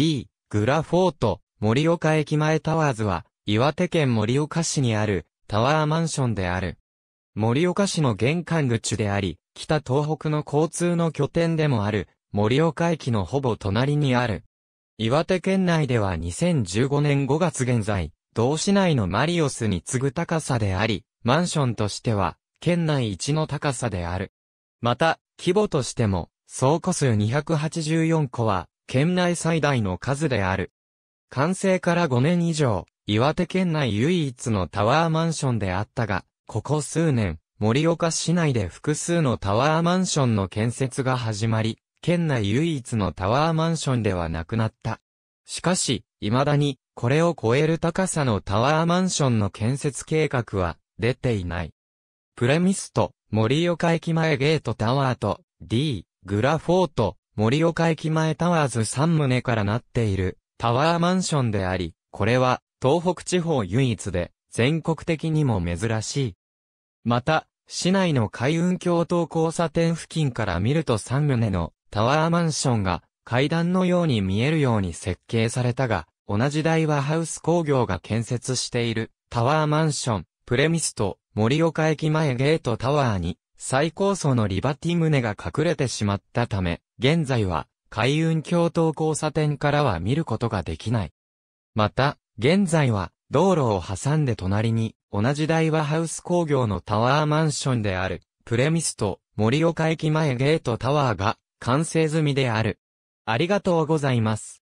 D、グラフォート、盛岡駅前タワーズは、岩手県盛岡市にある、タワーマンションである。盛岡市の玄関口であり、北東北の交通の拠点でもある、盛岡駅のほぼ隣にある。岩手県内では2015年5月現在、同市内のマリオスに次ぐ高さであり、マンションとしては、県内一の高さである。また、規模としても、倉庫数284個は、県内最大の数である。完成から5年以上、岩手県内唯一のタワーマンションであったが、ここ数年、盛岡市内で複数のタワーマンションの建設が始まり、県内唯一のタワーマンションではなくなった。しかし、未だに、これを超える高さのタワーマンションの建設計画は、出ていない。プレミスト、盛岡駅前ゲートタワーと、D、グラフォート、森岡駅前タワーズ3棟からなっているタワーマンションであり、これは東北地方唯一で全国的にも珍しい。また、市内の海運橋同交差点付近から見ると3棟のタワーマンションが階段のように見えるように設計されたが、同じ台はハウス工業が建設しているタワーマンション、プレミスと森岡駅前ゲートタワーに最高層のリバティ棟が隠れてしまったため、現在は海運橋頭交差点からは見ることができない。また、現在は道路を挟んで隣に同じ台はハウス工業のタワーマンションであるプレミスと盛岡駅前ゲートタワーが完成済みである。ありがとうございます。